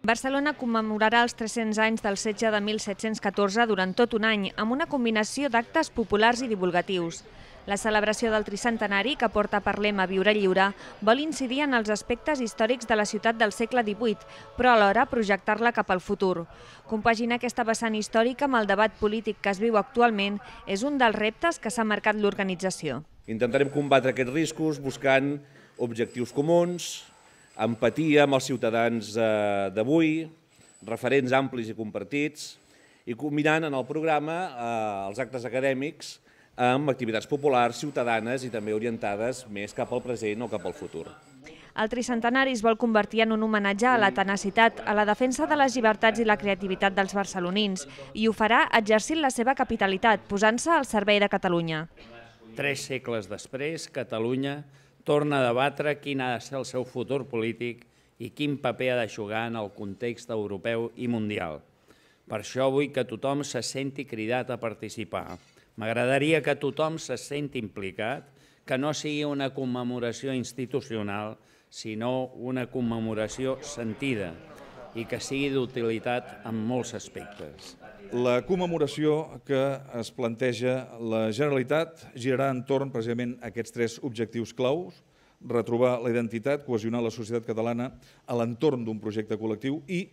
Barcelona commemorarà els 300 anys del setge de 1714 durant tot un any, amb una combinació d'actes populars i divulgatius. La celebració del tricentenari, que porta per lema Viure lliure, vol incidir en els aspectes històrics de la ciutat del segle XVIII, però alhora projectar-la cap al futur. Compaginar aquesta vessant històrica amb el debat polític que es viu actualment és un dels reptes que s'ha marcat l'organització. Intentarem combatre aquests riscos buscant objectius comuns, empatia amb els ciutadans eh, d'avui, referents amplis i compartits, i combinant en el programa eh, els actes acadèmics amb activitats populars, ciutadanes i també orientades més cap al present o cap al futur. El tricentenari es vol convertir en un homenatge a la tenacitat, a la defensa de les llibertats i la creativitat dels barcelonins i ho farà exercint la seva capitalitat, posant-se al servei de Catalunya. Tres segles després, Catalunya torna a debatre quin ha de ser el seu futur polític i quin paper ha de jugar en el context europeu i mundial. Per això vull que tothom se senti cridat a participar. M'agradaria que tothom se senti implicat, que no sigui una commemoració institucional, sinó una commemoració sentida i que sigui d'utilitat en molts aspectes la commemoració que es planteja la Generalitat girarà entorn precisament a aquests tres objectius claus, retrobar la identitat, cohesionar la societat catalana a l'entorn d'un projecte col·lectiu i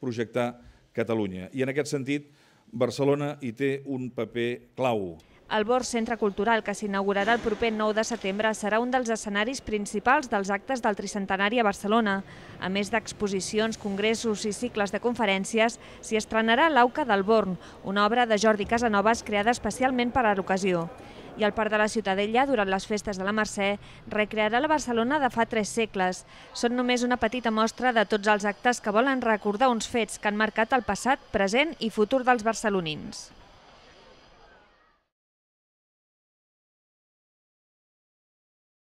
projectar Catalunya. I en aquest sentit, Barcelona hi té un paper clau. El Bors Centre Cultural, que s'inaugurarà el proper 9 de setembre, serà un dels escenaris principals dels actes del tricentenari a Barcelona. A més d'exposicions, congressos i cicles de conferències, s'hi estrenarà l'Auca del Born, una obra de Jordi Casanovas creada especialment per a l'ocasió. I el Parc de la Ciutadella, durant les festes de la Mercè, recrearà la Barcelona de fa tres segles. Són només una petita mostra de tots els actes que volen recordar uns fets que han marcat el passat, present i futur dels barcelonins.